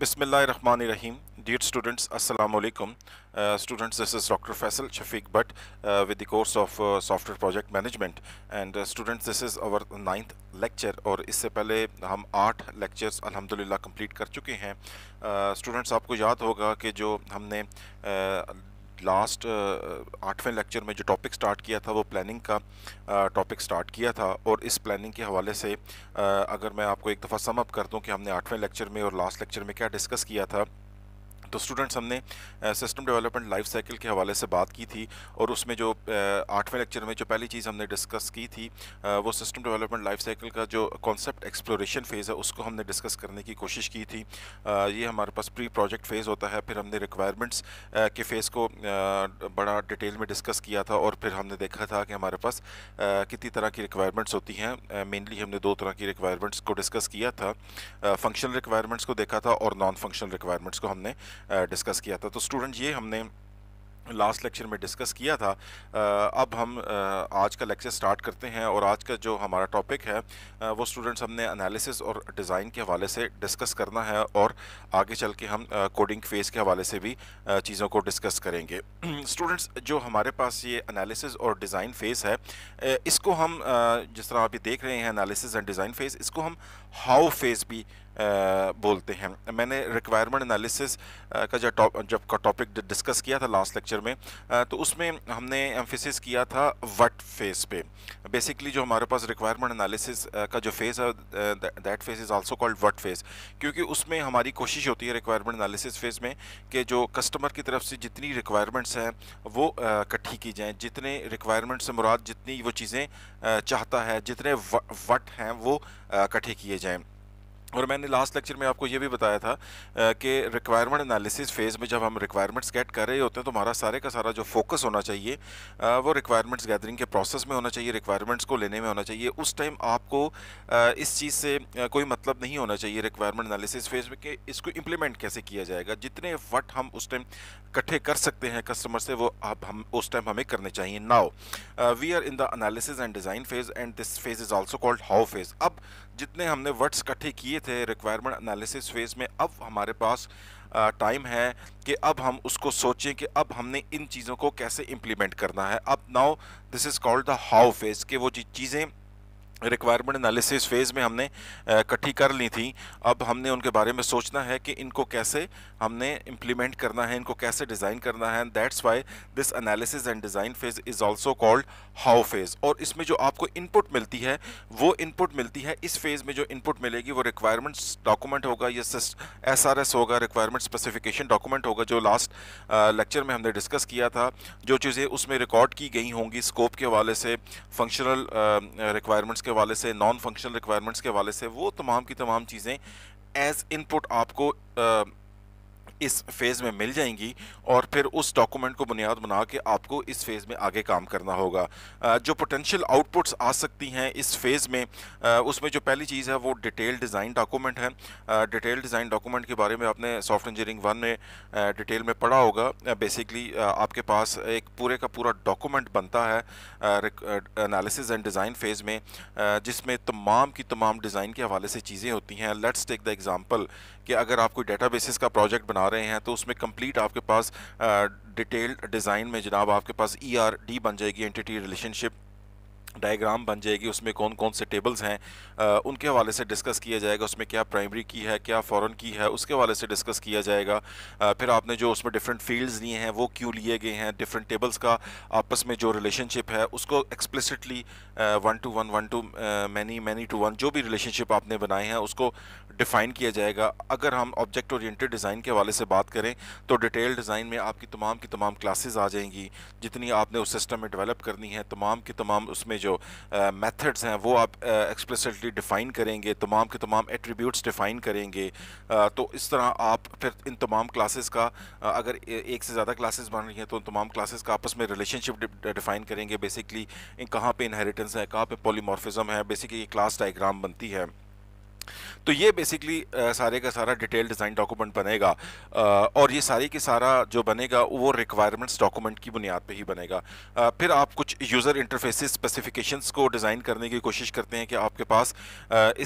बिसमिल्ल रन रहीम dear students असल students this is doctor Faisal Shafiq but with the course of software project management and students this is our ninth lecture और इससे पहले हम आठ लेक्चर्स अलहमदिल्ला कम्प्लीट कर चुके हैं स्टूडेंट्स uh, आपको याद होगा कि जो हमने uh, लास्ट uh, uh, आठवें लेक्चर में जो टॉपिक स्टार्ट किया था वो प्लानिंग का टॉपिक uh, स्टार्ट किया था और इस प्लानिंग के हवाले से अगर मैं आपको एक दफ़ा समअप कर दूँ कि हमने आठवें लेक्चर में और लास्ट लेक्चर में क्या डिस्कस किया था तो स्टूडेंट्स हमने सिस्टम डेवलपमेंट लाइफ साइकिल के हवाले से बात की थी और उसमें जो आठवें लेक्चर में जो पहली चीज़ हमने डिस्कस की थी आ, वो सिस्टम डेवलपमेंट लाइफ साइकिल का जो कॉन्सेप्ट एक्सप्लोरेशन फ़ेज़ है उसको हमने डिस्कस करने की कोशिश की थी आ, ये हमारे पास प्री प्रोजेक्ट फ़ेज़ होता है फिर हमने रिक्वायरमेंट्स के फ़ेज़ को आ, बड़ा डिटेल में डिस्कस किया था और फिर हमने देखा था कि हमारे पास कितनी तरह की रिक्वायरमेंट्स होती हैं मेनली हमने दो तरह की रिक्वायरमेंट्स को डिस्कस किया था फंक्शनल रिक्वायरमेंट्स को देखा था और नॉन फंक्शनल रिक्वायरमेंट्स को हमने डिस्कस किया था तो स्टूडेंट ये हमने लास्ट लेक्चर में डिस्कस किया था अब हम आज का लेक्चर स्टार्ट करते हैं और आज का जो हमारा टॉपिक है वो स्टूडेंट्स हमने एनालिसिस और डिज़ाइन के हवाले से डिस्कस करना है और आगे चल के हम कोडिंग फेज़ के हवाले से भी चीज़ों को डिस्कस करेंगे स्टूडेंट्स जो हमारे पास ये एनालिसिस और डिज़ाइन फ़ेज़ है इसको हम जिस तरह आप ये देख रहे हैं एनालिसिस एंड डिज़ाइन फ़ेज़ इसको हम हाउ फेज़ भी बोलते हैं मैंने रिक्वायरमेंट एनालिसिस का जो टॉप जब का टॉपिक डिस्कस किया था लास्ट लेक्चर में तो उसमें हमने एम्फिसिस किया था वट फेस पे बेसिकली जो हमारे पास रिक्वायरमेंट एनालिसिस का जो फेस है that phase is also called what phase क्योंकि उसमें हमारी कोशिश होती है रिक्वायरमेंट एनालिसिस फ़ेज़ में कि जो कस्टमर की तरफ से जितनी रिक्वायरमेंट्स हैं वो इकट्ठी की जाएँ जितने रिक्वायरमेंट से मुराद जितनी वो चीज़ें चाहता है जितने वट हैं वो इकट्ठे किए जाएँ और मैंने लास्ट लेक्चर में आपको ये भी बताया था कि रिक्वायरमेंट एनालिसिस फेज़ में जब हम रिक्वायरमेंट्स गेट कर रहे होते हैं तो हमारा सारे का सारा जो फोकस होना चाहिए वो रिक्वायरमेंट्स गैदरिंग के प्रोसेस में होना चाहिए रिक्वायरमेंट्स को लेने में होना चाहिए उस टाइम आपको इस चीज़ से कोई मतलब नहीं होना चाहिए रिक्वायरमेंट एनालिसिस फेज़ में कि इसको इम्प्लीमेंट कैसे किया जाएगा जितने वट हम उस टाइम इकट्ठे कर सकते हैं कस्टमर से वो आप हम उस टाइम हमें करने चाहिए now we are in the analysis and design phase and this phase is also called how phase अब जितने हमने वर्ड्स इकट्ठे किए थे रिक्वायरमेंट एनालिसिस फेज में अब हमारे पास टाइम है कि अब हम उसको सोचें कि अब हमने इन चीज़ों को कैसे इम्प्लीमेंट करना है अब now this is called the how phase कि वो चीज़ें रिक्वायरमेंट एनालिसिस फेज़ में हमने इकट्ठी कर ली थी अब हमने उनके बारे में सोचना है कि इनको कैसे हमने इम्प्लीमेंट करना है इनको कैसे डिज़ाइन करना है and that's why this analysis and design phase is also called how phase और इसमें जो आपको इनपुट मिलती है वो इनपुट मिलती है इस फेज़ में जो इनपुट मिलेगी वो रिक्वायरमेंट्स डॉक्यूमेंट होगा या एस आर एस होगा रिक्वायरमेंट स्पेसिफिकेशन डॉक्यूमेंट होगा जो लास्ट लेक्चर में हमने डिस्कस किया था जो चीज़ें उसमें रिकॉर्ड की गई होंगी स्कोप के हवाले से फंक्शनल रिक्वायरमेंट्स के वाले से नॉन फंक्शनल रिक्वायरमेंट्स के वाले से वो तमाम की तमाम चीज़ें एज इनपुट आपको इस फेज़ में मिल जाएंगी और फिर उस डॉक्यूमेंट को बुनियाद बना के आपको इस फेज़ में आगे काम करना होगा जो पोटेंशियल आउटपुट्स आ सकती हैं इस फेज़ में उसमें जो पहली चीज़ है वो डिटेल डिज़ाइन डॉक्यूमेंट है डिटेल डिज़ाइन डॉक्यूमेंट के बारे में आपने सॉफ्ट इंजीनियरिंग वन में डिटेल में पढ़ा होगा बेसिकली आपके पास एक पूरे का पूरा डॉक्यूमेंट बनता है एनालिसिस एंड डिज़ाइन फेज़ में जिसमें तमाम की तमाम डिज़ाइन के हवाले से चीज़ें होती हैं लेट्स टेक द एग्ज़ाम्पल कि अगर आप कोई बेसिस का प्रोजेक्ट बना रहे हैं तो उसमें कंप्लीट आपके पास डिटेल्ड डिज़ाइन में जनाब आपके पास ई आर डी बन जाएगी एंटिटी रिलेशनशिप डायग्राम बन जाएगी उसमें कौन कौन से टेबल्स हैं आ, उनके हवाले से डिस्कस किया जाएगा उसमें क्या प्राइमरी की है क्या फॉरेन की है उसके हवाले से डिस्कस किया जाएगा आ, फिर आपने जो उसमें डिफरेंट फील्ड्स लिए हैं वो क्यों लिए गए हैं डिफरेंट टेबल्स का आपस में जो रिलेशनशिप है उसको explicitly one to one one to many many to one जो भी रिलेशनशिप आपने बनाए हैं उसको डिफ़ाइन किया जाएगा अगर हम ऑब्जेक्ट ओरिएंटेड डिज़ाइन के हवाले से बात करें तो डिटेल डिज़ाइन में आपकी तमाम की तमाम क्लासेस आ जाएंगी जितनी आपने उस सिस्टम में डेवलप करनी है तमाम की तमाम उसमें जो मेथड्स हैं वो आप एक्सप्लिसिटली डिफ़ाइन करेंगे तमाम के तमाम एट्रीब्यूट्स डिफ़ाइन करेंगे तो इस तरह आप फिर इन तमाम क्लासेस का अगर एक से ज़्यादा क्लासेस बन रही हैं तो उन तमाम क्लासेस का आपस में रिलेशनशिप डिफ़ाइन करेंगे बेसिकली कहाँ पे इनहेरिटेंस है कहाँ पे पॉलीमॉर्फिज्म है बेसिकली क्लास डाइग्राम बनती है तो ये बेसिकली सारे का सारा डिटेल डिज़ाइन डॉक्यूमेंट बनेगा और ये सारी के सारा जो बनेगा वो रिक्वायरमेंट्स डॉक्यूमेंट की बुनियाद पे ही बनेगा फिर आप कुछ यूज़र इंटरफेसिस स्पेसिफिकेशंस को डिज़ाइन करने की कोशिश करते हैं कि आपके पास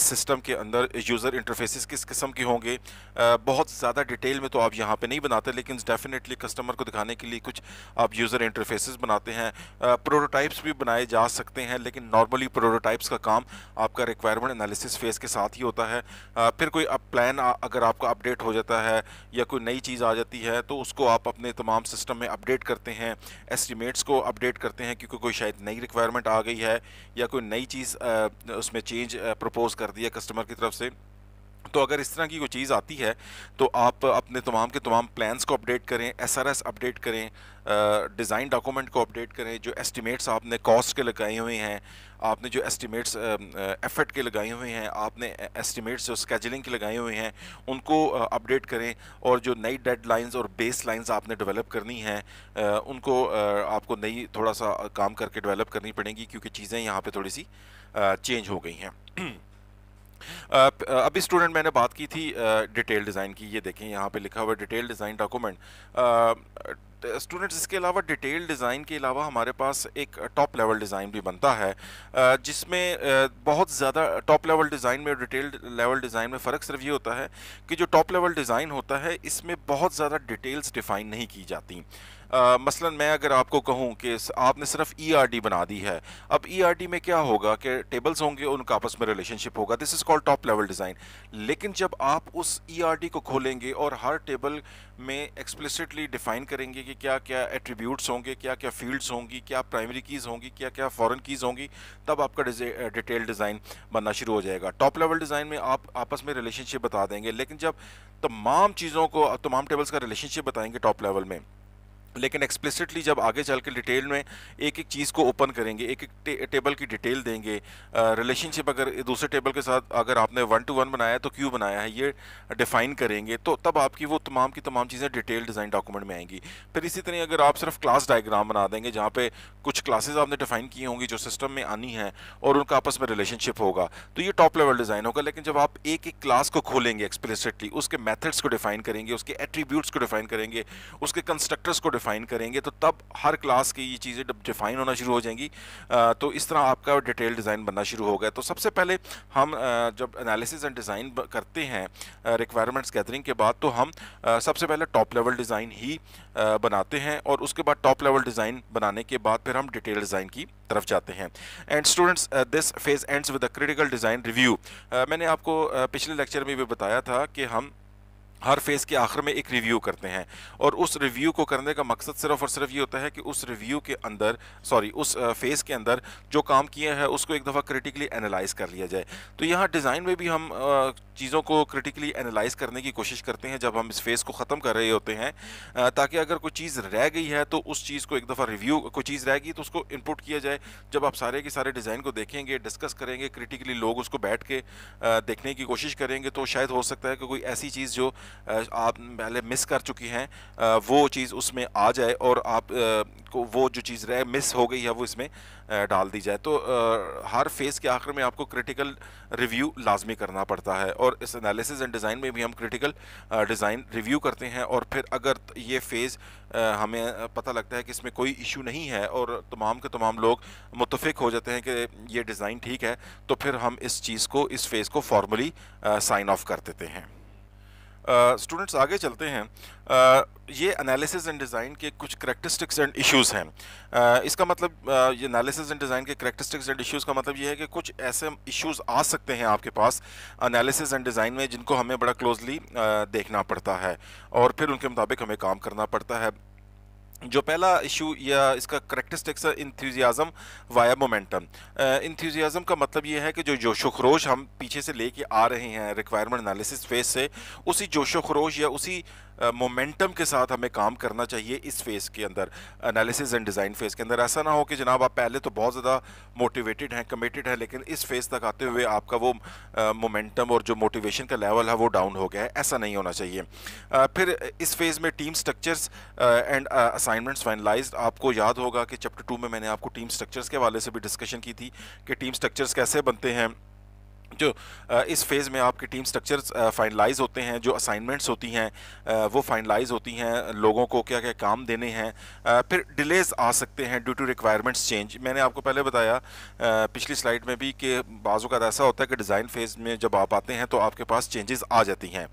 इस सिस्टम के अंदर यूज़र इंटरफेसिस किस किस्म के होंगे बहुत ज़्यादा डिटेल में तो आप यहाँ पर नहीं बनाते लेकिन डेफिनेटली कस्टमर को दिखाने के लिए कुछ आप यूज़र इंटरफेसिस बनाते हैं प्रोटोटाइप्स भी बनाए जा सकते हैं लेकिन नॉर्मली प्रोटोटाइप्स का काम आपका रिक्वायरमेंट एनालिसिस फेज़ के साथ ही होता है फिर कोई अप प्लान अगर आपका अपडेट हो जाता है या कोई नई चीज़ आ जाती है तो उसको आप अपने तमाम सिस्टम में अपडेट करते हैं एस्टिमेट्स को अपडेट करते हैं क्योंकि कोई शायद नई रिक्वायरमेंट आ गई है या कोई नई चीज़ उसमें चेंज प्रपोज़ कर दिया कस्टमर की तरफ से तो अगर इस तरह की कोई चीज़ आती है तो आप अपने तमाम के तमाम प्लान्स को अपडेट करें एसआरएस अपडेट करें डिज़ाइन डॉक्यूमेंट को अपडेट करें जो एस्टिमेट्स आपने कॉस्ट के लगाए हुए हैं आपने जो एस्टिमेट्स एफर्ट के लगाए हुए हैं आपने एस्टिमेट्स जो स्केजलिंग के लगाए हुए हैं उनको अपडेट करें और जो नई डेडलाइंस और बेस लाइन्स आपने डेवलप करनी हैं उनको आपको नई थोड़ा सा काम करके डेवलप करनी पड़ेगी क्योंकि चीज़ें यहाँ पर थोड़ी सी चेंज हो गई हैं अभी स्टूडेंट मैंने बात की थी डिटेल डिज़ाइन की ये देखें यहाँ पे लिखा हुआ डिटेल डिज़ाइन डॉक्यूमेंट स्टूडेंट्स इसके अलावा डिटेल डिज़ाइन के अलावा हमारे पास एक टॉप लेवल डिज़ाइन भी बनता है जिसमें बहुत ज़्यादा टॉप लेवल डिज़ाइन में और डिटेल लेवल डिज़ाइन में फ़र्क सिर्फ ये होता है कि जो टॉप लेवल डिज़ाइन होता है इसमें बहुत ज़्यादा डिटेल्स डिफ़ाइन नहीं की जाती मसलन मैं अगर आपको कहूँ कि आपने सिर्फ ई e बना दी है अब ई e में क्या होगा कि टेबल्स होंगे उनका आपस में रिलेशनशिप होगा this is called top level design लेकिन जब आप उस ई e को खोलेंगे और हर टेबल में एक्सप्लिसिटली डिफाइन करेंगे कि क्या क्या एट्रीब्यूट्स होंगे क्या क्या फील्ड्स होंगी क्या प्राइमरी कीज़ होंगी क्या क्या फॉरेन कीज़ होंगी तब आपका डिटेल डिज़ाइन बनना शुरू हो जाएगा टॉप लेवल डिज़ाइन में आप आपस में रिलेशनशिप बता देंगे लेकिन जब तमाम चीज़ों को तमाम टेबल्स का रिलेशनशिप बताएंगे टॉप लेवल में लेकिन एक्सप्लिसिटली जब आगे चल के डिटेल में एक एक चीज़ को ओपन करेंगे एक एक टे, टेबल की डिटेल देंगे रिलेशनशिप अगर दूसरे टेबल के साथ अगर आपने वन टू वन बनाया है तो क्यों बनाया है ये डिफ़ाइन करेंगे तो तब आपकी वो तमाम की तमाम चीज़ें डिटेल डिज़ाइन डॉक्यूमेंट में आएंगी फिर इसी तरह अगर आप सिर्फ क्लास डायग्राम बना देंगे जहाँ पर कुछ क्लासेज आपने डिफ़ाइन की होंगी जो सिस्टम में आनी है और उनका आपस में रिलेशनशिप होगा तो ये टॉप लेवल डिज़ाइन होगा लेकिन जब आप एक एक क्लास को खोलेंगे एक्सप्लिसिटली उसके मैथड्स को डिफ़ाइन करेंगे उसके एट्रीब्यूट्स को डिफ़ाइन करेंगे उसके कंस्ट्रक्टर्स को डिफ़ाइन करेंगे तो तब हर क्लास की ये चीज़ें डिफ़ाइन होना शुरू हो जाएंगी तो इस तरह आपका डिटेल डिज़ाइन बनना शुरू हो गया तो सबसे पहले हम जब एनालिसिस एंड डिज़ाइन करते हैं रिक्वायरमेंट्स गैदरिंग के बाद तो हम सबसे पहले टॉप लेवल डिज़ाइन ही बनाते हैं और उसके बाद टॉप लेवल डिज़ाइन बनाने के बाद फिर हम डिटेल डिज़ाइन की तरफ जाते हैं and students this phase ends with a critical design review मैंने आपको पिछले लेक्चर में भी बताया था कि हम हर फेज़ के आखिर में एक रिव्यू करते हैं और उस रिव्यू को करने का मकसद सिर्फ और सिर्फ ये होता है कि उस रिव्यू के अंदर सॉरी उस फेज़ के अंदर जो काम किया है उसको एक दफ़ा क्रिटिकली एनालाइज कर लिया जाए तो यहाँ डिज़ाइन में भी हम चीज़ों को क्रिटिकली एनालाइज करने की कोशिश करते हैं जब हम इस फेज़ को ख़त्म कर रहे होते हैं ताकि अगर कोई चीज़ रह गई है तो उस चीज़ को एक दफ़ा रिव्यू कोई चीज़ रह गई तो उसको इनपुट किया जाए जब आप सारे के सारे डिज़ाइन को देखेंगे डिस्कस करेंगे क्रिटिकली लोग उसको बैठ के देखने की कोशिश करेंगे तो शायद हो सकता है कि कोई ऐसी चीज़ जो आप पहले मिस कर चुकी हैं वो चीज़ उसमें आ जाए और आप को वो जो चीज़ रह मिस हो गई है वो इसमें डाल दी जाए तो हर फेज़ के आखिर में आपको क्रिटिकल रिव्यू लाजमी करना पड़ता है और इस एनालिसिस एंड डिज़ाइन में भी हम क्रिटिकल डिज़ाइन रिव्यू करते हैं और फिर अगर ये फेज़ हमें पता लगता है कि इसमें कोई इशू नहीं है और तमाम के तमाम लोग मुतफिक हो जाते हैं कि ये डिज़ाइन ठीक है तो फिर हम इस चीज़ को इस फेज़ को फॉर्मली साइन ऑफ कर देते हैं स्टूडेंट्स आगे चलते हैं आ, ये एनालिसिस एंड डिज़ाइन के कुछ करेक्टरिस्टिक्स एंड इश्यूज हैं आ, इसका मतलब ये एनालिसिस एंड डिज़ाइन के करेक्टरिस्टिक्स एंड इश्यूज का मतलब ये है कि कुछ ऐसे इश्यूज आ सकते हैं आपके पास एनालिसिस एंड डिज़ाइन में जिनको हमें बड़ा क्लोजली देखना पड़ता है और फिर उनके मुताबिक हमें काम करना पड़ता है जो पहला इशू या इसका करेक्टरिस्टिक्स है इंथ्यूजियाज़म वाया मोमेंटम इंथ्यूजियाज़म का मतलब ये है कि जो जोश खरोश हम पीछे से लेके आ रहे हैं रिक्वायरमेंट एनालिसिस फेज से उसी जोश खरोश या उसी मोमेंटम के साथ हमें काम करना चाहिए इस फेज़ के अंदर एनालिसिस एंड डिज़ाइन फेज़ के अंदर ऐसा ना हो कि जनाब आप पहले तो बहुत ज़्यादा मोटिवेटेड हैं कमिटेड हैं लेकिन इस फेज़ तक आते हुए आपका वो मोमेंटम और जो मोटिवेशन का लेवल है वो डाउन हो गया है ऐसा नहीं होना चाहिए uh, फिर इस फेज़ में team structures and assignments finalized आपको याद होगा कि चैप्टर टू में मैंने आपको टीम स्ट्रक्चर्स के हवाले से भी डिस्कशन की थी कि टीम स्ट्रक्चर्स कैसे बनते हैं जो इस फेज़ में आपके टीम स्ट्रक्चर फाइनलाइज होते हैं जो असाइनमेंट्स होती हैं वो फाइनलाइज होती हैं लोगों को क्या क्या काम देने हैं फिर डिलेज आ सकते हैं ड्यू टू रिक्वायरमेंट्स चेंज मैंने आपको पहले बताया पिछली स्लाइड में भी कि बाज़ों का ऐसा होता है कि डिज़ाइन फेज़ में जब आप आते हैं तो आपके पास चेंजेस आ जाती हैं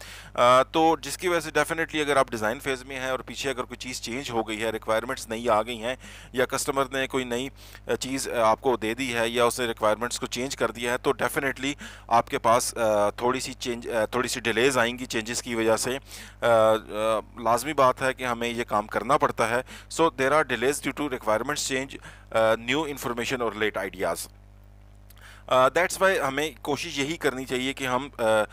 तो जिसकी वजह से डेफिनेटली अगर आप डिज़ाइन फेज़ में हैं और पीछे अगर कोई चीज़ चेंज हो गई है रिक्वायरमेंट्स नई आ गई हैं या कस्टमर ने कोई नई चीज़ आपको दे दी है या उसने रिक्वायरमेंट्स को चेंज कर दिया है तो डेफिनेटली आपके पास थोड़ी सी चेंज थोड़ी सी डिलेज आएंगी चेंजेस की वजह से लाजमी बात है कि हमें ये काम करना पड़ता है so there are delays due to requirements change new information और लेट आइडियाज़ दैट्स वाई हमें कोशिश यही करनी चाहिए कि हम uh,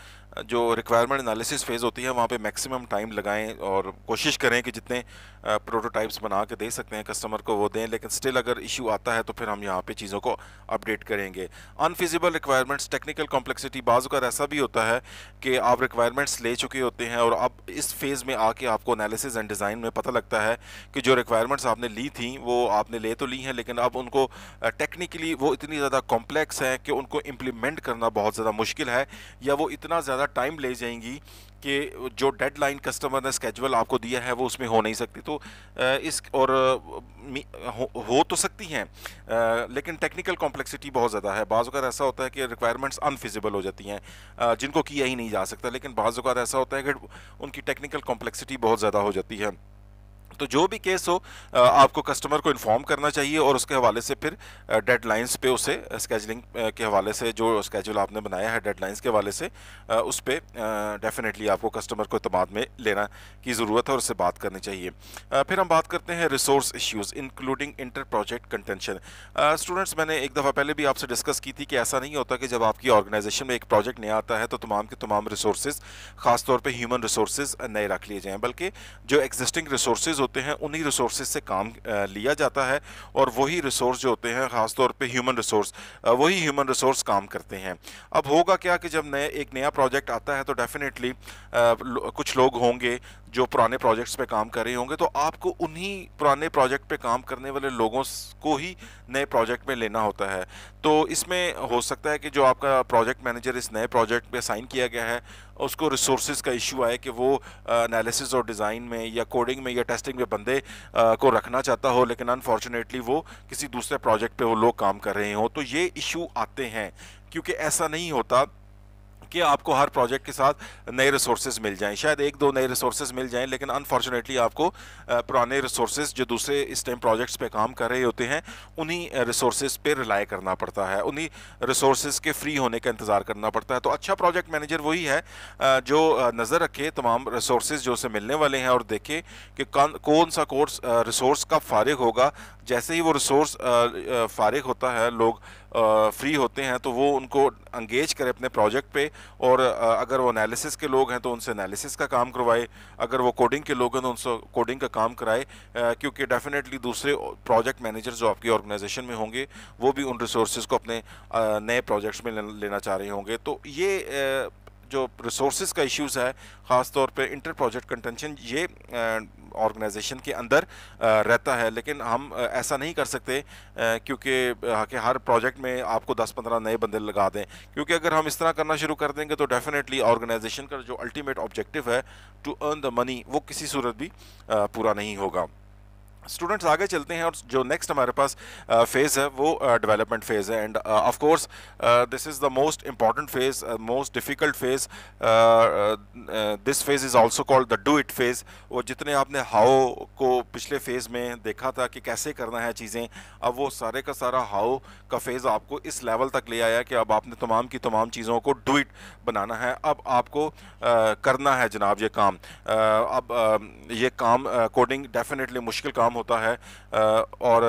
जो रिक्वायरमेंट एनालिसिस फेज़ होती है वहाँ पे मैक्सिमम टाइम लगाएं और कोशिश करें कि जितने प्रोटोटाइप्स बना के दे सकते हैं कस्टमर को वो दें लेकिन स्टिल अगर इशू आता है तो फिर हम यहाँ पे चीज़ों को अपडेट करेंगे अनफिजिबल रिक्वायरमेंट्स टेक्निकल कॉम्प्लेक्सिटी बाज़ का ऐसा भी होता है कि आप रिक्वायरमेंट्स ले चुके होते हैं और अब इस फेज़ में आके आपको एनालिसिस एंड डिज़ाइन में पता लगता है कि जो रिक्वायरमेंट्स आपने ली थी वो आपने ले तो ली हैं लेकिन अब उनको टेक्निकली वो इतनी ज़्यादा कॉम्प्लेक्स है कि उनको इम्प्लीमेंट करना बहुत ज़्यादा मुश्किल है या वो इतना ज़्यादा ज़्यादा टाइम ले जाएंगी कि जो डेडलाइन कस्टमर ने स्केजुअल आपको दिया है वो उसमें हो नहीं सकती तो इस और हो, हो तो सकती हैं लेकिन टेक्निकल कॉम्प्लेक्सिटी बहुत ज़्यादा है बाज़ अवत ऐसा होता है कि रिक्वायरमेंट्स अनफिजिबल हो जाती हैं जिनको किया ही नहीं जा सकता लेकिन बाज़ ऐसा होता है कि उनकी टेक्निकल कॉम्प्लेक्सिटी बहुत ज़्यादा हो जाती है तो जो भी केस हो आपको कस्टमर को इन्फॉर्म करना चाहिए और उसके हवाले से फिर डेडलाइंस पे उसे स्केजलिंग के हवाले से जो स्केजल आपने बनाया है डेडलाइंस के हवाले से उस पर डेफिनेटली आपको कस्टमर को अतमाद में लेना की ज़रूरत है और उससे बात करनी चाहिए फिर हम बात करते हैं resource issues including inter project contention students मैंने एक दफ़ा पहले भी आपसे डिस्कस की थी कि ऐसा नहीं होता कि जब आपकी ऑर्गेनाइजेशन में एक प्रोजेक्ट नया आता है तो तमाम के तमाम रिसोर्स ख़ासतौर पर ह्यूमन रिसोर्स नए रख लिए जाएँ बल्कि जो एग्जिस्टिंग रिसोर्स होते हैं उन्हीं रिसोर्सेज से काम लिया जाता है और वही रिसोर्स जो होते हैं ख़ासतौर पर ह्यूमन रिसोर्स वही ह्यूमन रिसोर्स काम करते हैं अब होगा क्या कि जब नए एक नया प्रोजेक्ट आता है तो डेफिनेटली कुछ लोग होंगे जो पुराने प्रोजेक्ट्स पे काम कर रहे होंगे तो आपको उन्हीं पुराने प्रोजेक्ट पे काम करने वाले लोगों को ही नए प्रोजेक्ट में लेना होता है तो इसमें हो सकता है कि जो आपका प्रोजेक्ट मैनेजर इस नए प्रोजेक्ट पे साइन किया गया है उसको रिसोर्स का इशू आए कि वो एनालिसिस और डिज़ाइन में या कोडिंग में या टेस्टिंग में बंदे आ, को रखना चाहता हो लेकिन अनफॉर्चुनेटली वो किसी दूसरे प्रोजेक्ट पर वो लोग काम कर रहे हों तो ये इशू आते हैं क्योंकि ऐसा नहीं होता कि आपको हर प्रोजेक्ट के साथ नए रिसोर्सेज मिल जाएं शायद एक दो नए रिसोर्सेज मिल जाएं लेकिन अनफॉर्चुनेटली आपको पुराने रिसोर्सेज जो दूसरे इस टाइम प्रोजेक्ट्स पे काम कर रहे होते हैं उन्हीं रिसोर्सेज पे रिलाई करना पड़ता है उन्हीं रिसोर्सेज के फ्री होने का इंतज़ार करना पड़ता है तो अच्छा प्रोजेक्ट मैनेजर वही है जो नज़र रखे तमाम रिसोर्सेज जो उसे मिलने वाले हैं और देखे कि कौन सा कोर्स रिसोर्स कब फारग होगा जैसे ही वो रिसोर्स फारग होता है लोग फ्री होते हैं तो वो उनको अंगेज करें अपने प्रोजेक्ट पे और अगर वो एनालिसिस के लोग हैं तो उनसे एनालिसिस का काम करवाए अगर वो कोडिंग के लोग हैं तो उनसे कोडिंग का काम कराए क्योंकि डेफिनेटली दूसरे प्रोजेक्ट मैनेजर जो आपकी ऑर्गेनाइजेशन में होंगे वो भी उन रिसोर्स को अपने नए प्रोजेक्ट्स में लेना चाह रहे होंगे तो ये जो रिसोर्स का इश्यूज़ है ख़ास तौर पे इंटर प्रोजेक्ट कंटेंशन ये ऑर्गेनाइजेशन के अंदर रहता है लेकिन हम ऐसा नहीं कर सकते क्योंकि कि हर प्रोजेक्ट में आपको 10-15 नए बंदे लगा दें क्योंकि अगर हम इस तरह करना शुरू कर देंगे तो डेफिनेटली ऑर्गेनाइजेशन का जो अल्टीमेट ऑब्जेक्टिव है टू अर्न द मनी वो किसी सूरत भी पूरा नहीं होगा स्टूडेंट्स आगे चलते हैं और जो नेक्स्ट हमारे पास फेज़ uh, है वो डेवलपमेंट uh, फेज़ है and of course this is the most important phase most difficult phase this phase is also called the do it phase वो जितने आपने हाओ को पिछले फेज़ में देखा था कि कैसे करना है चीज़ें अब वो सारे का सारा हाओ का फेज़ आपको इस लेवल तक ले आया कि अब आपने तमाम की तमाम चीज़ों को डू इट बनाना है अब आपको uh, करना है जनाब ये काम uh, अब uh, ये काम कोडिंग uh, डेफिनेटली मुश्किल काम होता है और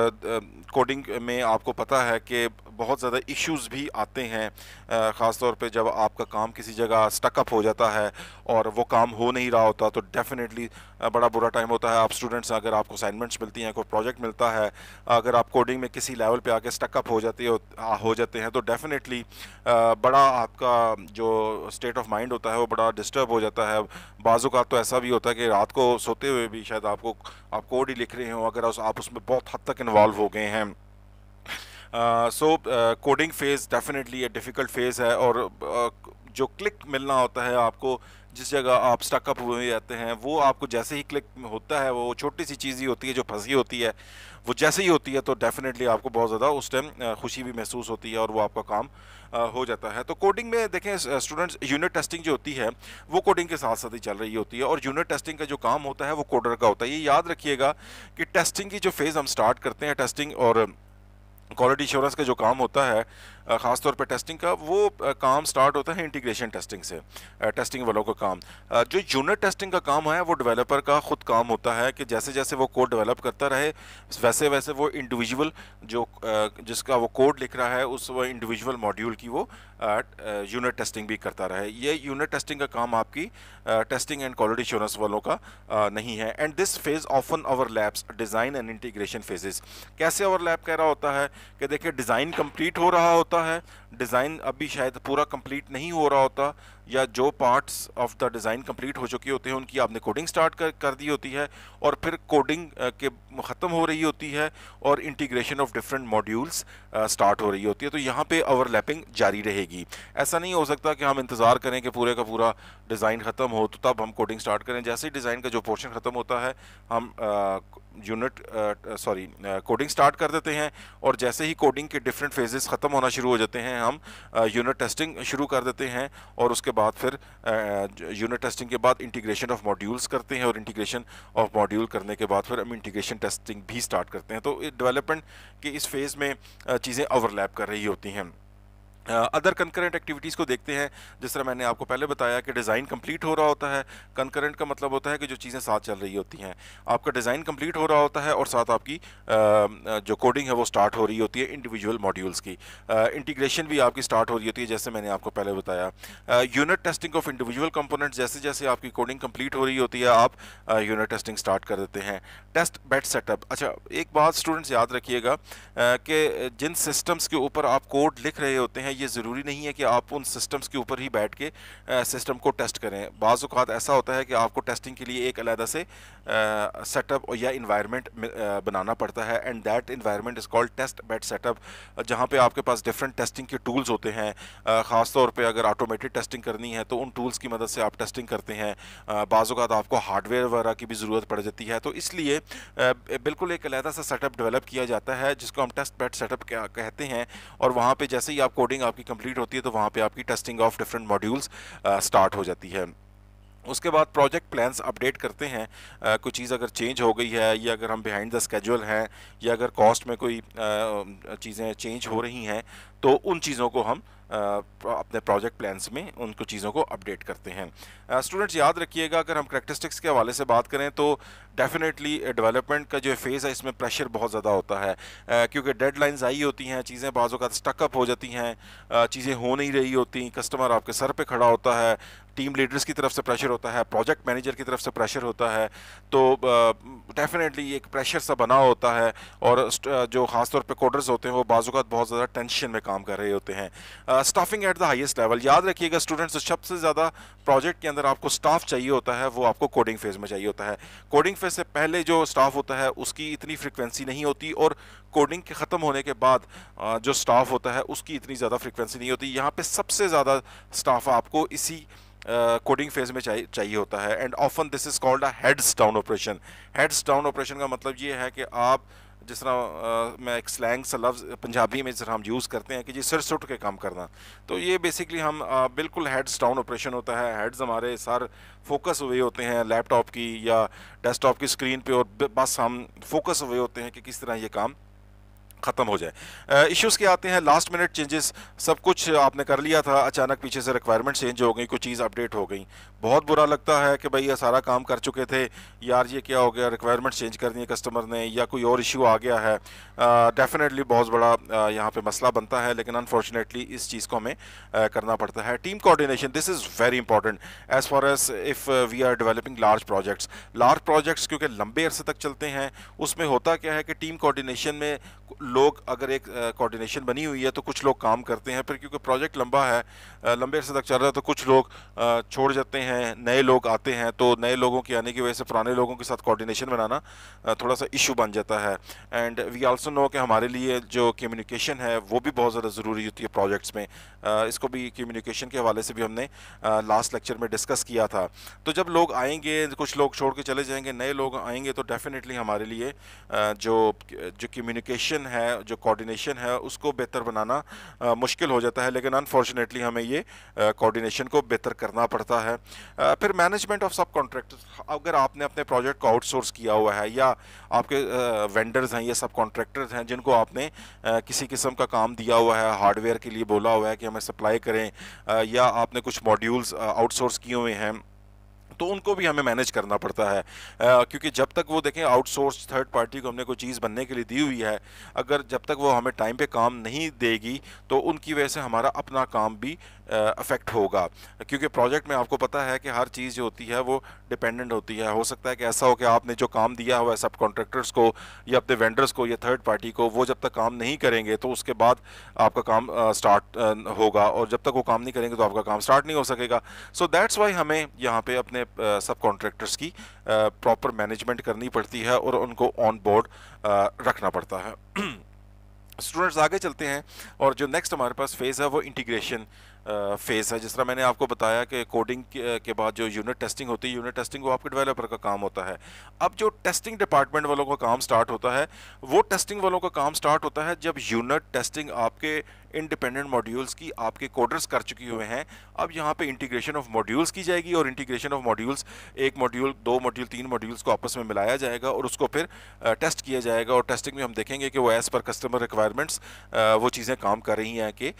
कोडिंग में आपको पता है कि बहुत ज़्यादा इश्यूज भी आते हैं ख़ास तौर पे जब आपका काम किसी जगह स्टकअप हो जाता है और वो काम हो नहीं रहा होता तो डेफिनेटली बड़ा बुरा टाइम होता है आप स्टूडेंट्स अगर आपको असाइनमेंट्स मिलती हैं कोई प्रोजेक्ट मिलता है अगर आप कोडिंग में किसी लेवल पर आके स्टकअप हो जाते हो हो जाते हैं तो डेफिनेटली बड़ा आपका जो स्टेट ऑफ माइंड होता है वो बड़ा डिस्टर्ब हो जाता है बाजू का तो ऐसा भी होता है कि रात को सोते हुए भी शायद आपको आप कोड ही लिख रहे हो अगर आप उसमें बहुत हद तक इन्वॉल्व हो गए हैं सो कोडिंग फेज़ डेफिनेटली ये डिफ़िकल्ट फेज़ है और uh, जो क्लिक मिलना होता है आपको जिस जगह आप स्टकअप हुए रहते हैं वो आपको जैसे ही क्लिक होता है वो छोटी सी चीज़ ही होती है जो फंसी होती है वो जैसे ही होती है तो डेफ़िनेटली आपको बहुत ज़्यादा उस टाइम uh, खुशी भी महसूस होती है और वो आपका काम uh, हो जाता है तो कोडिंग में देखें स्टूडेंट्स यूनिट टेस्टिंग जो होती है वो कोडिंग के साथ साथ ही चल रही होती है और यूनिट टेस्टिंग का जो काम होता है वो कोडर का होता है ये याद रखिएगा कि टेस्टिंग की जो फेज़ हम स्टार्ट करते हैं टेस्टिंग और क्वालिटी इंश्योरेंस का जो काम होता है ख़ासतौर पर टेस्टिंग का वो काम स्टार्ट होता है इंटीग्रेशन टेस्टिंग से टेस्टिंग वालों का काम जो यूनिट टेस्टिंग का काम है वो डेवलपर का ख़ुद काम होता है कि जैसे जैसे वो कोड डेवलप करता रहे वैसे वैसे वो इंडिविजुअल जो जिसका वो कोड लिख रहा है उस वो इंडिविजुअल मॉड्यूल की वो यूनिट टेस्टिंग भी करता रहे ये यूनिट टेस्टिंग का काम आपकी टेस्टिंग एंड क्वालिटी इंश्योरेंस वालों का नहीं है and this phase often overlaps design and integration phases कैसे ओवर लैब कह रहा होता है कि देखिए डिज़ाइन कंप्लीट हो रहा होता होता है डिज़ाइन अभी शायद पूरा कंप्लीट नहीं हो रहा होता या जो parts of the design complete हो चुके होते हैं उनकी आपने कोडिंग स्टार्ट कर कर दी होती है और फिर कोडिंग के ख़त्म हो रही होती है और integration of different modules start हो रही होती है तो यहाँ पे ओवरलैपिंग जारी रहेगी ऐसा नहीं हो सकता कि हम इंतज़ार करें कि पूरे का पूरा डिज़ाइन ख़त्म हो तो तब हम कोडिंग स्टार्ट करें जैसे ही डिज़ाइन का जो पोर्शन ख़त्म होता है हम यूनिट सॉरी कोडिंग स्टार्ट कर देते हैं और जैसे ही कोडिंग के डिफरेंट फेजेस ख़त्म होना शुरू हो जाते हैं हम यूनिट टेस्टिंग शुरू कर देते हैं और उसके बाद फिर यूनिट टेस्टिंग के बाद इंटीग्रेशन ऑफ मॉड्यूल्स करते हैं और इंटीग्रेशन ऑफ मॉड्यूल करने के बाद फिर हम इंटीग्रेशन टेस्टिंग भी स्टार्ट करते हैं तो डेवलपमेंट के इस फेज़ में चीज़ें ओवरलैप कर रही होती हैं अदर कंकरेंट एक्टिविटीज़ को देखते हैं जिस तरह मैंने आपको पहले बताया कि डिज़ाइन कंप्लीट हो रहा होता है कंकरेंट का मतलब होता है कि जो चीज़ें साथ चल रही होती हैं आपका डिज़ाइन कंप्लीट हो रहा होता है और साथ आपकी जो कोडिंग है वो स्टार्ट हो रही होती है इंडिविजुअल मॉड्यूल्स की इंटीग्रेशन भी आपकी स्टार्ट हो रही होती है जैसे मैंने आपको पहले बताया unit testing of individual components जैसे जैसे आपकी कोडिंग कंप्लीट हो रही होती है आप यूनिट टेस्टिंग स्टार्ट कर देते हैं टेस्ट बेड सेटअप अच्छा एक बात स्टूडेंट्स याद रखिएगा कि जिन सिस्टम्स के ऊपर आप कोड लिख रहे होते हैं ये ज़रूरी नहीं है कि आप उन सिस्टम्स के ऊपर ही बैठ के सिस्टम को टेस्ट करें बाज़ात ऐसा होता है कि आपको टेस्टिंग के लिए एक अलहदा से सेटअप या इन्वायरमेंट बनाना पड़ता है and that environment is called test bed setup जहाँ पर आपके पास डिफरेंट टेस्टिंग के टूल्स होते हैं खासतौर पर अगर आटोमेटिक टेस्टिंग करनी है तो उन टूल्स की मदद से आप टेस्टिंग करते हैं बाज़ात आपको हार्डवेयर वगैरह की भी ज़रूरत पड़ जाती है तो इसलिए बिल्कुल एक अलहदा सा सेटअप डेवलप किया जाता है जिसको हम टेस्ट बेड सेटअप कहते हैं और वहाँ पर जैसे ही आप कोडिंग आपकी कंप्लीट होती है तो वहाँ पे आपकी testing of different modules start हो जाती है उसके बाद प्रोजेक्ट प्लान्स अपडेट करते हैं आ, कोई चीज़ अगर चेंज हो गई है या अगर हम बिहाइंड द स्केजुअल हैं या अगर कॉस्ट में कोई चीज़ें चेंज हो रही हैं तो उन चीज़ों को हम अपने प्रोजेक्ट प्लान्स में उनको चीज़ों को अपडेट करते हैं स्टूडेंट्स याद रखिएगा अगर हम करेक्टरिस्टिक्स के हवाले से बात करें तो डेफिनेटली डेवलपमेंट का जो फेज़ है इसमें प्रेशर बहुत ज़्यादा होता है क्योंकि डेडलाइंस आई होती हैं चीज़ें बाज़ों का स्टकअप हो जाती हैं चीज़ें हो नहीं रही होती कस्टमर आपके सर पर खड़ा होता है टीम लीडर्स की तरफ से प्रेशर होता है प्रोजेक्ट मैनेजर की तरफ से प्रेशर होता है तो डेफिनेटली एक प्रेशर सा बना होता है और जो खासतौर पर कोडर्स होते हैं वो बाजूकात बहुत ज़्यादा टेंशन में काम कर रहे होते हैं staffing at the highest level याद रखिएगा स्टूडेंट्स सबसे ज़्यादा प्रोजेक्ट के अंदर आपको स्टाफ चाहिए होता है वो आपको कोडिंग फेज़ में चाहिए होता है कोडिंग फेज़ से पहले जो स्टाफ होता है उसकी इतनी फ्रिक्वेंसी नहीं होती और कोडिंग के ख़त्म होने के बाद जो स्टाफ होता है उसकी इतनी ज़्यादा फ्रिक्वेंसी नहीं होती यहाँ पे सबसे ज़्यादा स्टाफ आपको इसी कोडिंग फेज में चाहिए चाहिए होता है and often this is called a heads down operation heads down operation का मतलब ये है कि आप जिस तरह मैं एक स्लैंग सा लफ्ज़ पंजाबी में जिस तरह हम यूज़ करते हैं कि जी सिर सुट के काम करना तो ये बेसिकली हम आ, बिल्कुल हेड्स डाउन ऑपरेशन होता है हेड्स हमारे सर फोकस हुए होते हैं लैपटॉप की या डेस्कटॉप की स्क्रीन पे और बस हम फोकस हुए होते हैं कि किस तरह ये काम ख़त्म हो जाए इश्यूज़ के आते हैं लास्ट मिनट चेंजेस सब कुछ आपने कर लिया था अचानक पीछे से रिक्वायरमेंट चेंज हो गई कुछ चीज़ अपडेट हो गई बहुत बुरा लगता है कि भाई ये सारा काम कर चुके थे यार ये क्या हो गया रिक्वायरमेंट चेंज कर दिए कस्टमर ने या कोई और इशू आ गया है डेफिनेटली बहुत बड़ा यहाँ पे मसला बनता है लेकिन अनफॉर्चुनेटली इस चीज़ को हमें करना पड़ता है team coordination this is very important as far as if we are developing large projects large projects क्योंकि लंबे अरसे तक चलते हैं उसमें होता क्या है कि टीम कोऑर्डिनेशन में लोग अगर एक कोऑर्डिनेशन बनी हुई है तो कुछ लोग काम करते हैं फिर क्योंकि प्रोजेक्ट लंबा है लंबे अरसे तक चल रहा है तो कुछ लोग छोड़ जाते हैं नए लोग आते हैं तो नए लोगों के आने की वजह से पुराने लोगों के साथ कोऑर्डिनेशन बनाना थोड़ा सा इशू बन जाता है एंड वी आल्सो नो कि हमारे लिए जो कम्युनिकेशन है वो भी बहुत ज़्यादा ज़रूरी होती है प्रोजेक्ट्स में इसको भी कम्युनिकेशन के हवाले से भी हमने लास्ट लेक्चर में डिस्कस किया था तो जब लोग आएंगे कुछ लोग छोड़ के चले जाएंगे नए लोग आएंगे तो डेफिनेटली हमारे लिए जो जो कम्युनिकेशन है जो कोऑर्डिनेशन है उसको बेहतर बनाना मुश्किल हो जाता है लेकिन अनफॉर्चुनेटली हमें ये कोऑर्डिनेशन को बेहतर करना पड़ता है फिर मैनेजमेंट ऑफ सब कॉन्ट्रैक्टर्स अगर आपने अपने प्रोजेक्ट को आउटसोर्स किया हुआ है या आपके वेंडर्स हैं या सब कॉन्ट्रैक्टर्स हैं जिनको आपने किसी किस्म का काम दिया हुआ है हार्डवेयर के लिए बोला हुआ है कि हमें हमें सप्लाई करें या आपने कुछ मॉड्यूल्स आउटसोर्स किए हुए हैं तो उनको भी हमें मैनेज करना पड़ता है क्योंकि जब तक वो देखें आउटसोर्स थर्ड पार्टी को हमने कोई चीज़ बनने के लिए दी हुई है अगर जब तक वो हमें टाइम पे काम नहीं देगी तो उनकी वजह से हमारा अपना काम भी अफेक्ट होगा क्योंकि प्रोजेक्ट में आपको पता है कि हर चीज़ जो होती है वो डिपेंडेंट होती है हो सकता है कि ऐसा हो कि आपने जो काम दिया हुआ है सब कॉन्ट्रैक्टर्स को या अपने वेंडर्स को या थर्ड पार्टी को वो जब तक काम नहीं करेंगे तो उसके बाद आपका काम स्टार्ट होगा और जब तक वो काम नहीं करेंगे तो आपका काम स्टार्ट नहीं हो सकेगा सो दैट्स वाई हमें यहाँ पे अपने सब कॉन्ट्रैक्टर्स uh, की प्रॉपर uh, मैनेजमेंट करनी पड़ती है और उनको ऑन बोर्ड uh, रखना पड़ता है स्टूडेंट्स आगे चलते हैं और जो नेक्स्ट हमारे पास फेज़ है वो इंटीग्रेशन फेज़ है जिस तरह मैंने आपको बताया कि कोडिंग के बाद जो यूनिट टेस्टिंग होती है यूनिट टेस्टिंग वो आपके डेवलपर का काम होता है अब जो टेस्टिंग डिपार्टमेंट वालों का काम स्टार्ट होता है वो टेस्टिंग वालों का काम स्टार्ट होता है जब यूनिट टेस्टिंग आपके इंडिपेंडेंट मॉड्यूल्स की आपके कोडर्स कर चुके हुए हैं अब यहाँ पे इंटीग्रेशन ऑफ मॉड्यूल्स की जाएगी और इंटीग्रेशन ऑफ मॉड्यूल्स एक मॉड्यूल दो मॉड्यूल तीन मॉड्यूल्स को आपस में मिलाया जाएगा और उसको फिर टेस्ट किया जाएगा और टेस्टिंग में हम देखेंगे कि वो एज़ पर कस्टमर रिक्वायरमेंट्स वो चीज़ें काम कर रही हैं कि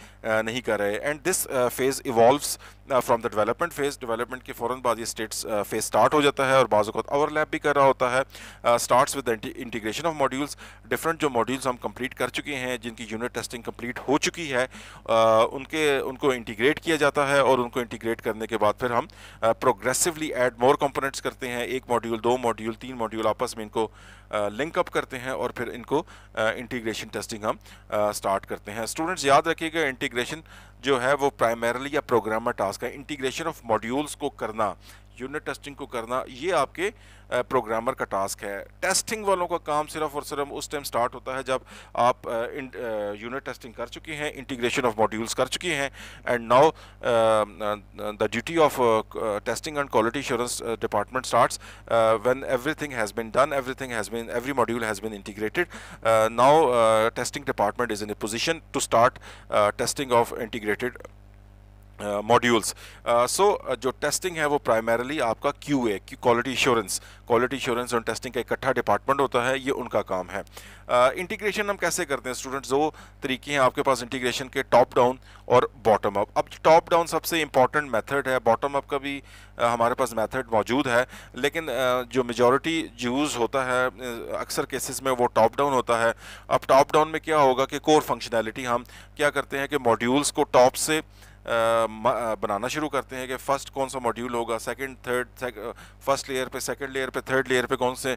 नहीं कर रहे and this phase evolves from the development phase development के फ़ौर बाद ये स्टेट्स फेज़ स्टार्ट हो जाता है और बाज़त ओवरलैप भी कर रहा होता है start with integration of modules different जो मॉड्यूल्स हम कम्प्लीट कर चुके हैं जिनकी यूनिट टेस्टिंग कम्प्लीट हो चुकी होती है उनके उनको इंटीग्रेट किया जाता है और उनको इंटीग्रेट करने के बाद फिर हम प्रोग्रेसिवली ऐड मोर कंपोनेंट्स करते हैं एक मॉड्यूल दो मॉड्यूल तीन मॉड्यूल आपस में इनको लिंक अप करते हैं और फिर इनको इंटीग्रेशन टेस्टिंग हम स्टार्ट करते हैं स्टूडेंट्स याद रखिएगा इंटीग्रेशन जो है वो प्राइमरली या प्रोग्रामर टास्क है इंटीग्रेशन ऑफ मॉड्यूल्स को करना यूनिट टेस्टिंग को करना ये आपके प्रोग्रामर का टास्क है टेस्टिंग वालों का काम सिर्फ और सिर्फ उस टाइम स्टार्ट होता है जब आप यूनिट टेस्टिंग कर चुके हैं इंटीग्रेशन ऑफ मॉड्यूल्स कर चुके हैं and now the duty of testing and quality assurance department start when everything has been done everything has been every module has been integrated now testing department is in a position to start testing of integrated modules so जो testing है वो primarily आपका Q A quality assurance quality assurance और testing का इकट्ठा department होता है ये उनका काम है इंटीग्रेशन uh, हम कैसे करते हैं स्टूडेंट्स दो तरीके हैं आपके पास इंटीग्रेशन के टॉप डाउन और बॉटम अप अब टॉप डाउन सबसे इंपॉर्टेंट मेथड है बॉटम अप का भी uh, हमारे पास मेथड मौजूद है लेकिन uh, जो मेजोरिटी यूज़ होता है अक्सर केसेस में वो टॉप डाउन होता है अब टॉप डाउन में क्या होगा कि कोर फंक्शनैलिटी हम क्या करते हैं कि मॉड्यूल्स को टॉप से बनाना शुरू करते हैं कि फ़र्स्ट कौन सा मॉड्यूल होगा सेकंड थर्ड फर्स्ट लेयर पे सेकंड लेयर पे थर्ड लेयर पे कौन से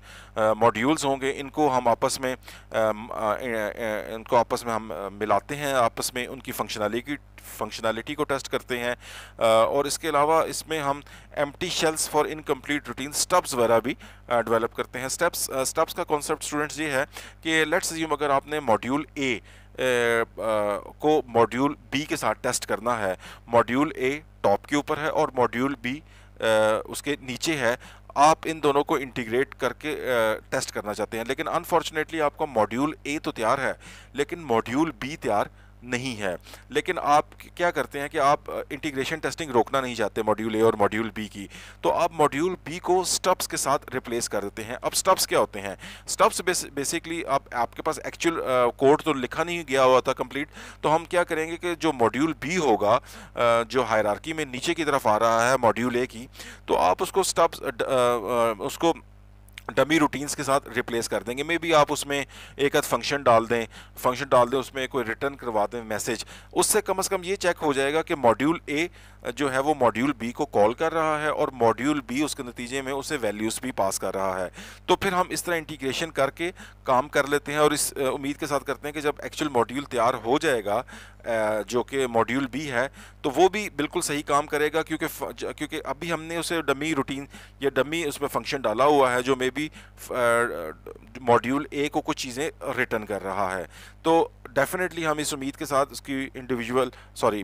मॉड्यूल्स होंगे इनको हम आपस में इनको आपस में हम मिलाते हैं आपस में उनकी फंक्शनलिटी फंक्शनलिटी को टेस्ट करते हैं और इसके अलावा इसमें हम empty shells for incomplete routine stubs वगैरह भी डेवलप करते हैं स्टेप्स स्टब्स का कॉन्सेप्ट स्टूडेंट्स ये है कि लेट्स यूम अगर आपने मॉड्यूल ए को मॉड्यूल बी के साथ टेस्ट करना है मॉड्यूल ए टॉप के ऊपर है और मॉड्यूल बी उसके नीचे है आप इन दोनों को इंटीग्रेट करके टेस्ट करना चाहते हैं लेकिन अनफॉर्चुनेटली आपका मॉड्यूल ए तो तैयार है लेकिन मॉड्यूल बी तैयार नहीं है लेकिन आप क्या करते हैं कि आप इंटीग्रेशन टेस्टिंग रोकना नहीं चाहते मॉड्यूल ए और मॉड्यूल बी की तो आप मॉड्यूल बी को स्टब्स के साथ रिप्लेस कर देते हैं अब स्टब्स क्या होते हैं स्टब्स बेसिकली आप आपके पास एक्चुअल कोड तो लिखा नहीं गया हुआ था कंप्लीट तो हम क्या करेंगे कि जो मॉड्यूल बी होगा uh, जो हायरार्की में नीचे की तरफ आ रहा है मॉड्यूल ए की तो आप उसको स्टब्स उसको डमी रूटीन्स के साथ रिप्लेस कर देंगे मे बी आप उसमें एक आध फंक्शन डाल दें फंक्शन डाल दें उसमें कोई रिटर्न करवा दें मैसेज उससे कम से कम ये चेक हो जाएगा कि मॉड्यूल ए जो है वो मॉड्यूल बी को कॉल कर रहा है और मॉड्यूल बी उसके नतीजे में उसे वैल्यूज़ भी पास कर रहा है तो फिर हम इस तरह इंटीग्रेशन करके काम कर लेते हैं और इस उम्मीद के साथ करते हैं कि जब एक्चुअल मॉड्यूल तैयार हो जाएगा जो कि मॉड्यूल बी है तो वो भी बिल्कुल सही काम करेगा क्योंकि क्योंकि अभी हमने उसे डमी रूटीन या डमी उसमें फंक्शन डाला हुआ है जो मे बी मॉड्यूल ए को कुछ चीज़ें रिटर्न कर रहा है तो डेफिनेटली हम इस उम्मीद के साथ उसकी इंडिविजुअल सॉरी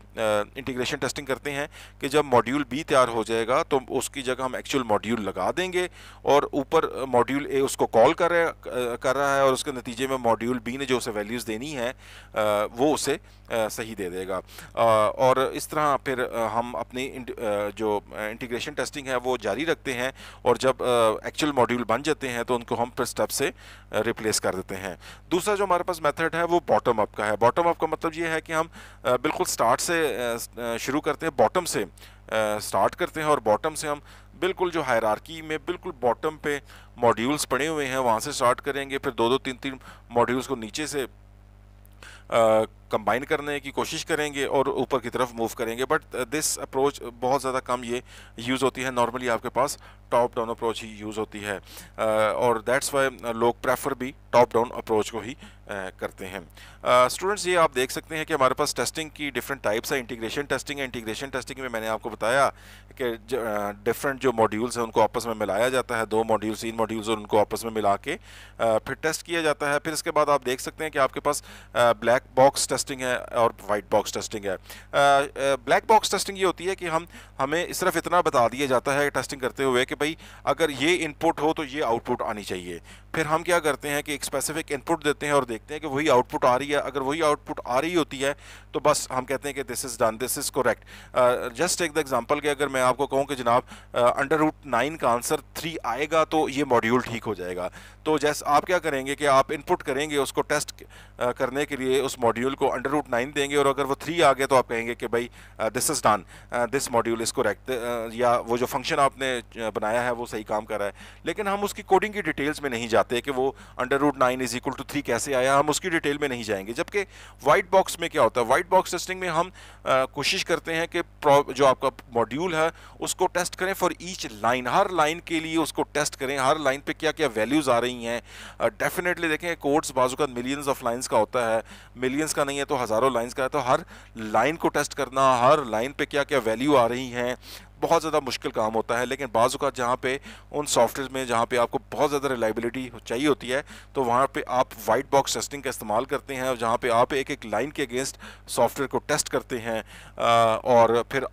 इंटीग्रेशन टेस्टिंग करते हैं कि जब मॉड्यूल बी तैयार हो जाएगा तो उसकी जगह हम एक्चुअल मॉड्यूल लगा देंगे और ऊपर मॉड्यूल ए उसको कॉल कर रहा कर रहा है और उसके नतीजे में मॉड्यूल बी ने जो उसे वैल्यूज़ देनी है वो उसे सही दे देगा और इस तरह फिर हम अपनी जो इंटीग्रेशन टेस्टिंग है वो जारी रखते हैं और जब एक्चुअल मॉड्यूल बन जाते हैं तो उनको हम फिर स्टेप से रिप्लेस कर देते हैं दूसरा जो हमारे पास मेथड है वो बॉटम अप का है बॉटम अप का मतलब ये है कि हम बिल्कुल स्टार्ट से शुरू करते हैं बॉटम से स्टार्ट करते हैं और बॉटम से हम बिल्कुल जो हायरार्की में बिल्कुल बॉटम पे मॉड्यूल्स पड़े हुए हैं वहाँ से स्टार्ट करेंगे फिर दो दो तीन तीन मॉड्यूल्स को नीचे से कंबाइन करने की कोशिश करेंगे और ऊपर की तरफ मूव करेंगे बट दिस अप्रोच बहुत ज़्यादा कम ये यूज़ होती है नॉर्मली आपके पास टॉप डाउन अप्रोच ही यूज़ होती है uh, और दैट्स वाई uh, लोग प्रेफर भी टॉप डाउन अप्रोच को ही uh, करते हैं स्टूडेंट्स uh, ये आप देख सकते हैं कि हमारे पास टेस्टिंग की डिफरेंट टाइप्स है इंटीग्रेशन टेस्टिंग है इंटीग्रेशन टेस्टिंग में मैंने आपको बताया कि डिफरेंट uh, जो मॉड्यूल्स हैं उनको आपस में मिलाया जाता है दो मॉड्यूल्स तीन मॉड्यूल्स और उनको आपस में मिला के uh, फिर टेस्ट किया जाता है फिर इसके बाद आप देख सकते हैं कि आपके पास ब्लैक बॉक्स टेस्टिंग है और वाइट बॉक्स टेस्टिंग है ब्लैक बॉक्स टेस्टिंग ये होती है कि हम हमें सिर्फ इतना बता दिया जाता है टेस्टिंग करते हुए कि भाई अगर ये इनपुट हो तो ये आउटपुट आनी चाहिए फिर हम क्या करते हैं कि एक स्पेसिफिक इनपुट देते हैं और देखते हैं कि वही आउटपुट आ रही है अगर वही आउटपुट आ रही होती है तो बस हम कहते हैं कि this is done this is correct just एक द एग्जांपल कि अगर मैं आपको कहूँ कि जनाब अंडर रूट नाइन का आंसर थ्री आएगा तो ये मॉड्यूल ठीक हो जाएगा तो जैस आप क्या करेंगे कि आप इनपुट करेंगे उसको टेस्ट uh, करने के लिए उस मॉड्यूल को अंडर रूट नाइन देंगे और अगर वो थ्री आ गया तो आप कहेंगे कि भाई this is done this module is correct या वो जो फंक्शन आपने uh, बनाया है वो सही काम कर रहा है लेकिन हम उसकी कोडिंग की डिटेल्स में नहीं जाते कि वो under root nine is equal to three कैसे आया हम उसकी डिटेल में नहीं जाएंगे जबकि वाइट बॉक्स में क्या होता है वाइट बॉक्स टेस्टिंग में हम uh, कोशिश करते हैं कि जो आपका मॉड्यूल है उसको टेस्ट करें फॉर ईच लाइन हर लाइन के लिए उसको टेस्ट करें हर लाइन पर क्या क्या वैल्यूज़ आ रही हैं डेफिनेटली uh, देखें कोड्स बाजू का मिलियंस ऑफ लाइन्स का होता है मिलियंस का नहीं है तो हज़ारों लाइन्स का है तो हर लाइन को टेस्ट करना हर लाइन पे क्या क्या वैल्यू आ रही हैं बहुत ज़्यादा मुश्किल काम होता है लेकिन बाज़ात जहाँ पे उन सॉफ्टवेयर में जहाँ पे आपको बहुत ज़्यादा रिलायबिलिटी चाहिए होती है तो वहाँ पे आप वाइट बॉक्स टेस्टिंग का इस्तेमाल करते हैं और जहाँ पे आप एक एक लाइन के अगेंस्ट सॉफ्टवेयर को टेस्ट करते हैं और फिर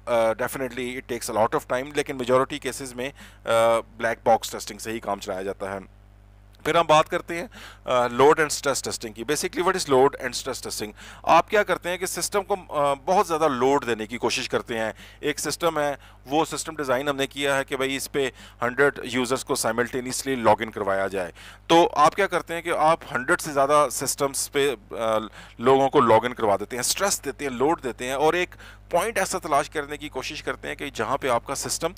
definitely it takes a lot of time लेकिन मेजोरिटी केसेज में ब्लैक बॉक्स टेस्टिंग से ही काम चलाया जाता है फिर हम बात करते हैं लोड एंड स्ट्रेस टेस्टिंग की basically what is load and stress testing आप क्या करते हैं कि सिस्टम को बहुत ज़्यादा लोड देने की कोशिश करते हैं एक सिस्टम है वो सिस्टम डिज़ाइन हमने किया है कि भाई इस पर हंड्रेड यूज़र्स को साइमल्टेनियसली लॉग इन करवाया जाए तो आप क्या करते हैं कि आप हंड्रेड से ज़्यादा सिस्टम्स पे लोगों को लॉग इन करवा देते हैं स्ट्रेस देते हैं लोड देते हैं और एक पॉइंट ऐसा तलाश करने की कोशिश करते हैं कि जहाँ पे आपका सिस्टम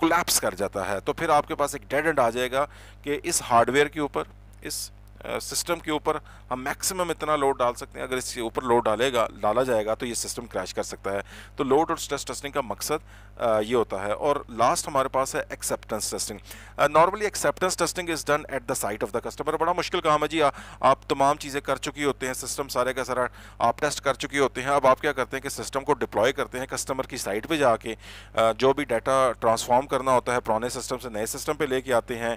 कोलैप्स कर जाता है तो फिर आपके पास एक डेड एंड आ जाएगा कि इस हार्डवेयर के ऊपर इस सिस्टम के ऊपर हम मैक्सिमम इतना लोड डाल सकते हैं अगर इसके ऊपर लोड डालेगा डाला जाएगा तो ये सिस्टम क्रैश कर सकता है तो लोड और स्ट्रेस टेस्टिंग का मकसद ये होता है और लास्ट हमारे पास है acceptance testing normally acceptance testing is done at the site of the customer बड़ा मुश्किल काम है जी आ, आप तमाम चीज़ें कर चुकी होते हैं सिस्टम सारे का सारा आप टेस्ट कर चुके होते हैं अब आप क्या करते हैं कि सिस्टम को डिप्लॉय करते हैं कस्टमर की साइट पर जाके जो भी डाटा ट्रांसफॉर्म करना होता है पुराने सिस्टम से नए सिस्टम पर लेके आते हैं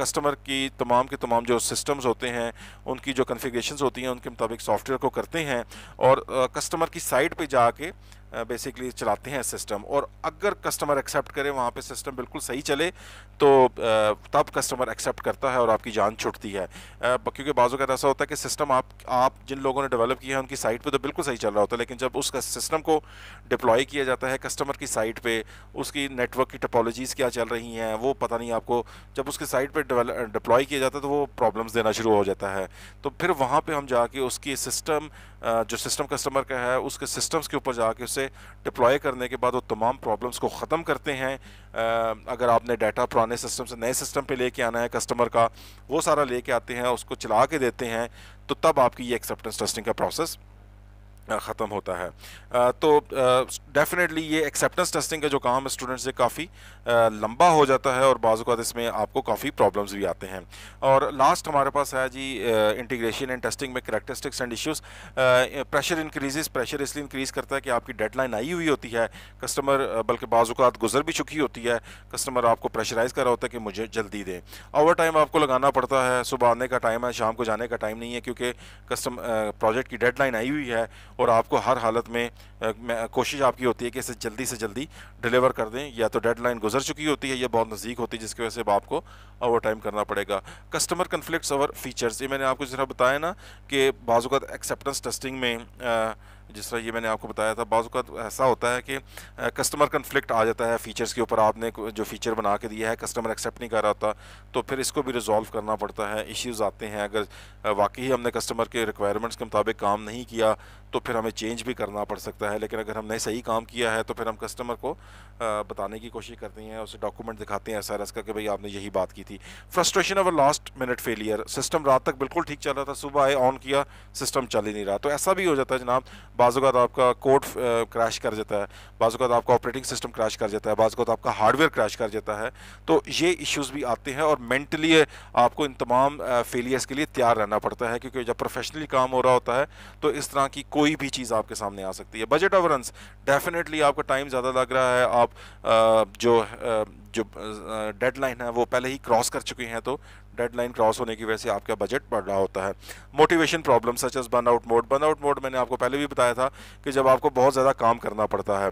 कस्टमर की तमाम के तमाम जो सिस्टम्स होते हैं उनकी जो कन्फिग्रेशन होती हैं उनके मुताबिक सॉफ्टवेयर को करते हैं और कस्टमर की साइट पर जाके बेसिकली चलाते हैं सिस्टम और अगर कस्टमर एक्सेप्ट करे वहाँ पे सिस्टम बिल्कुल सही चले तो तब कस्टमर एक्सेप्ट करता है और आपकी जान छुटती है क्योंकि बाज़ों का तो ऐसा होता है कि सिस्टम आप आप जिन लोगों ने डेवलप किया है उनकी साइट पे तो बिल्कुल सही चल रहा होता है लेकिन जब उसका सिस्टम को डिप्लॉय किया जाता है कस्टमर की साइट पर उसकी नेटवर्क की टेपोलॉजीज क्या चल रही हैं वो पता नहीं आपको जब उसकी साइट पर डिप्लॉय किया जाता है तो वो प्रॉब्लम्स देना शुरू हो जाता है तो फिर वहाँ पर हम जाके उसकी सिस्टम जो सिस्टम कस्टमर का है उसके सिस्टम्स के ऊपर जाके उससे से डिप्लॉय करने के बाद वो तमाम प्रॉब्लम्स को ख़त्म करते हैं अगर आपने डाटा पुराने सिस्टम से नए सिस्टम पे लेके आना है कस्टमर का वो सारा लेके आते हैं उसको चला के देते हैं तो तब आपकी ये एक्सेप्टेंस टेस्टिंग का प्रोसेस ख़त्म होता है तो डेफिनेटली ये एक्सेप्टेंस टेस्टिंग का जो काम है स्टूडेंट से काफ़ी लंबा हो जाता है और बाज़ इसमें आपको काफ़ी प्रॉब्लम्स भी आते हैं और लास्ट हमारे पास है जी इंटीग्रेशन एंड टेस्टिंग में characteristics and issues pressure increases pressure इसलिए इंक्रीज़ करता है कि आपकी डेडलाइन आई हुई होती है कस्टमर बल्कि बाज़ गुजर भी चुकी होती है कस्टमर आपको प्रेशराइज़ कर रहा होता है कि मुझे जल्दी दें ओवर टाइम आपको लगाना पड़ता है सुबह आने का टाइम है शाम को जाने का टाइम नहीं है क्योंकि कस्टम प्रोजेक्ट की डेडलाइन आई हुई है और आपको हर हालत में कोशिश आपकी होती है कि इसे जल्दी से जल्दी डिलीवर कर दें या तो डेडलाइन गुजर चुकी होती है या बहुत नज़दीक होती है जिसकी वजह से अब आपको ओवर टाइम करना पड़ेगा कस्टमर कन्फ्लिक्ट्स ओवर फीचर्स ये मैंने आपको जरा बताया ना कि बाज़ात एक्सेप्टेंस टेस्टिंग में आ, जिस तरह ये मैंने आपको बताया था बाज़ का ऐसा होता है कि कस्टमर कन्फ्लिक्ट आ जाता है फ़ीचर्स के ऊपर आपने जो फ़ीचर बना के दिया है कस्टमर एक्सेप्ट नहीं कर रहा होता तो फिर इसको भी रिजॉल्व करना पड़ता है इश्यूज़ आते हैं अगर वाकई हमने कस्टमर के रिक्वायरमेंट्स के मुताबिक काम नहीं किया तो फिर हमें चेंज भी करना पड़ सकता है लेकिन अगर हमने सही काम किया है तो फिर हम कस्टमर को बताने की कोशिश करते हैं उसे डॉक्यूमेंट दिखाते हैं एस एस का कि भाई आपने यही बात की थी frustration of last minute failure system रात तक बिल्कुल ठीक चल रहा था सुबह आए ऑन किया सिस्टम चल ही नहीं रहा तो ऐसा भी हो जाता है जनाब बाज़ात तो आपका कोड क्रैश कर जाता है बाज़ात तो आपका ऑपरेटिंग सिस्टम क्रैश कर जाता है बाज़ात तो आपका हार्डवेयर क्रैश कर जाता है तो ये इश्यूज़ भी आते हैं और मेंटली आपको इन तमाम फेलियर्स के लिए तैयार रहना पड़ता है क्योंकि जब प्रोफेशनली काम हो रहा होता है तो इस तरह की कोई भी चीज़ आपके सामने आ सकती है बजट ओवरेंस डेफिनेटली आपका टाइम ज़्यादा लग रहा है आप जो जो डेडलाइन है वो पहले ही क्रॉस कर चुके हैं तो डेडलाइन क्रॉस होने की वजह से आपका बजट बढ़ रहा होता है motivation problem such as burn out mode burn out mode मैंने आपको पहले भी बताया था कि जब आपको बहुत ज़्यादा काम करना पड़ता है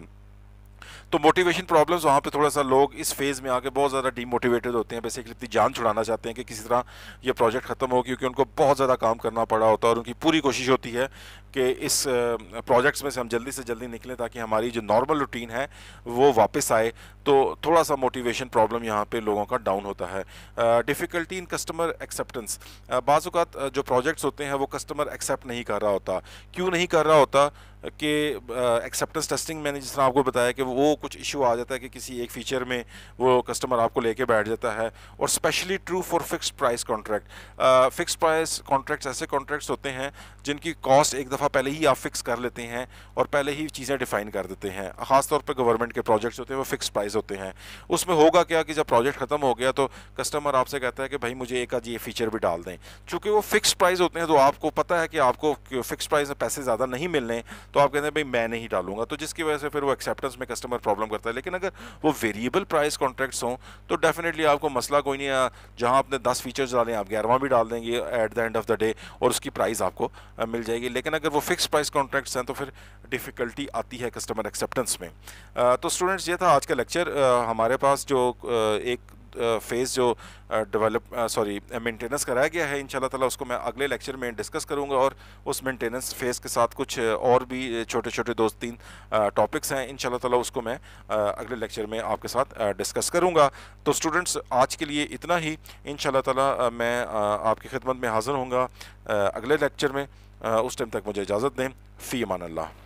तो मोटिवेशन प्रॉब्लम्स वहाँ पे थोड़ा सा लोग इस फेज़ में आके बहुत ज़्यादा डीमोटिवेटेड होते हैं बेसिकली अपनी जान छुड़ाना चाहते हैं कि किसी तरह ये प्रोजेक्ट खत्म हो क्योंकि उनको बहुत ज़्यादा काम करना पड़ा होता है और उनकी पूरी कोशिश होती है कि इस प्रोजेक्ट्स में से हम जल्दी से जल्दी निकलें ताकि हमारी जो नॉर्मल रूटीन है वो वापस आए तो थोड़ा सा मोटिवेशन प्रॉब्लम यहाँ पे लोगों का डाउन होता है डिफ़िकल्टी इन कस्टमर एक्सेप्टेंस बाज़ात जो प्रोजेक्ट्स होते हैं वो कस्टमर एक्सेप्ट नहीं कर रहा होता क्यों नहीं कर रहा होता कि एक्सेप्टेंस टेस्टिंग मैंने जिस तरह आपको बताया कि वो कुछ इशू आ जाता है कि किसी एक फ़ीचर में वो कस्टमर आपको लेके बैठ जाता है और specially true for fix price contract fix price contracts ऐसे कॉन्ट्रैक्ट्स होते हैं जिनकी कॉस्ट एक दफ़ा दफ़ा पहले ही आप फिक्स कर लेते हैं और पहले ही चीज़ें डिफ़ाइन कर देते हैं ख़ासतौर पर गवर्नमेंट के प्रोजेक्ट्स होते हैं वो फिक्स प्राइस होते हैं उसमें होगा क्या कि जब प्रोजेक्ट ख़त्म हो गया तो कस्टमर आपसे कहता है कि भाई मुझे एक आज ये फीचर भी डाल दें चूँकि वो फिक्स प्राइस होते हैं तो आपको पता है कि आपको फिक्स प्राइस में पैसे ज़्यादा नहीं मिलने तो आप कहते हैं भाई मैं नहीं डालूंगा तो जिसकी वजह से फिर वो एक्सेप्टेंस में कस्टमर प्रॉब्लम करता है लेकिन अगर वो वेरिएबल प्राइस कॉन्ट्रैक्ट्स हों तो डेफिनेटली आपको मसला कोई नहीं है जहाँ आपने दस फीचर्स डालें आप ग्यारहवा भी डाल देंगे at the end of the day और उसकी प्राइस आपको मिल जाएगी लेकिन अगर अगर वो फिक्स प्राइस कॉन्ट्रैक्ट्स हैं तो फिर डिफ़िकल्टी आती है कस्टमर एक्सेप्टेंस में तो स्टूडेंट्स ये था आज का लेक्चर हमारे पास जो एक फ़ेज़ जो डेवलप सॉरी मेंटेनेंस कराया गया है इंशाल्लाह ताला उसको मैं अगले लेक्चर में डिस्कस करूंगा और उस मेंटेनेंस फ़ेज़ के साथ कुछ और भी छोटे छोटे दो तीन टॉपिक्स हैं इन ताला उसको मैं अगले लेक्चर में आपके साथ डिस्कस करूंगा तो स्टूडेंट्स आज के लिए इतना ही इन ताला मैं आपकी खिदमत में हाज़िर हूँ अगले लेक्चर में उस टाइम तक मुझे इजाज़त दें फ़ी अमान अल्लाह